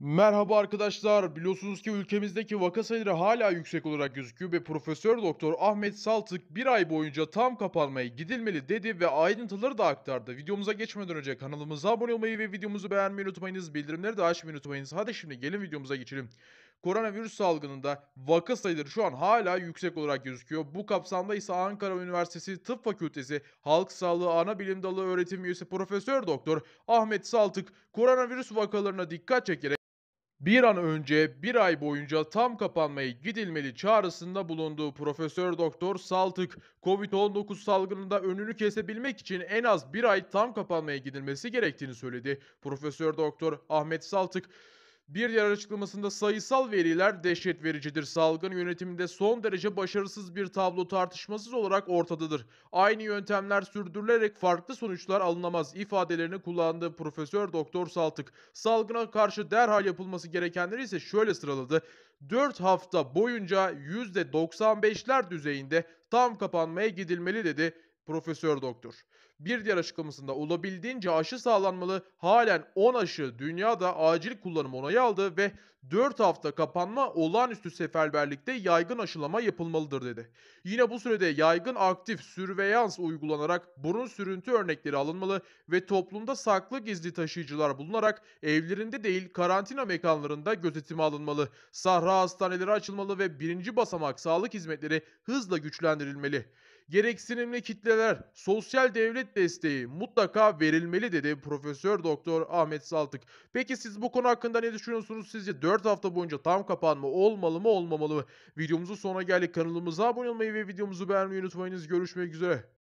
Merhaba arkadaşlar. Biliyorsunuz ki ülkemizdeki vaka sayıları hala yüksek olarak gözüküyor ve Profesör Doktor Ahmet Saltık bir ay boyunca tam kapanmaya gidilmeli dedi ve ayrıntıları da aktardı. Videomuza geçmeden önce kanalımıza abone olmayı ve videomuzu beğenmeyi unutmayınız. Bildirimleri de açmayı unutmayınız. Hadi şimdi gelin videomuza geçelim. Koronavirüs salgınında vaka sayıları şu an hala yüksek olarak gözüküyor. Bu kapsamda ise Ankara Üniversitesi Tıp Fakültesi Halk Sağlığı Ana Bilim Dalı Öğretim Üyesi Profesör Doktor Ahmet Saltık koronavirüs vakalarına dikkat çekerek bir an önce bir ay boyunca tam kapanmayı gidilmeli çağrısında bulunduğu Profesör Doktor Saltık, Covid-19 salgınında önünü kesebilmek için en az bir ay tam kapanmaya gidilmesi gerektiğini söyledi. Profesör Doktor Ahmet Saltık, bir diğer açıklamasında sayısal veriler dehşet vericidir. Salgın yönetiminde son derece başarısız bir tablo tartışmasız olarak ortadadır. Aynı yöntemler sürdürülerek farklı sonuçlar alınamaz ifadelerini kullandı Profesör Doktor Saltık. Salgına karşı derhal yapılması gerekenleri ise şöyle sıraladı. 4 hafta boyunca %95'ler düzeyinde tam kapanmaya gidilmeli dedi. Profesör Doktor. Bir diğer açıklamasında olabildiğince aşı sağlanmalı. Halen 10 aşı dünyada acil kullanım onayı aldı ve 4 hafta kapanma olağanüstü seferberlikte yaygın aşılama yapılmalıdır dedi. Yine bu sürede yaygın aktif sürveyans uygulanarak burun sürüntü örnekleri alınmalı ve toplumda saklı gizli taşıyıcılar bulunarak evlerinde değil karantina mekanlarında gözetime alınmalı. Sahra hastaneleri açılmalı ve birinci basamak sağlık hizmetleri hızla güçlendirilmeli. Gereksinimli kitleler, sosyal devlet desteği mutlaka verilmeli dedi Profesör Doktor Ahmet Saltık. Peki siz bu konu hakkında ne düşünüyorsunuz? Sizce 4 4 hafta boyunca tam kapanma olmalı mı olmamalı mı? Videomuzun sonuna geldik. Kanalımıza abone olmayı ve videomuzu beğenmeyi unutmayınız. Görüşmek üzere.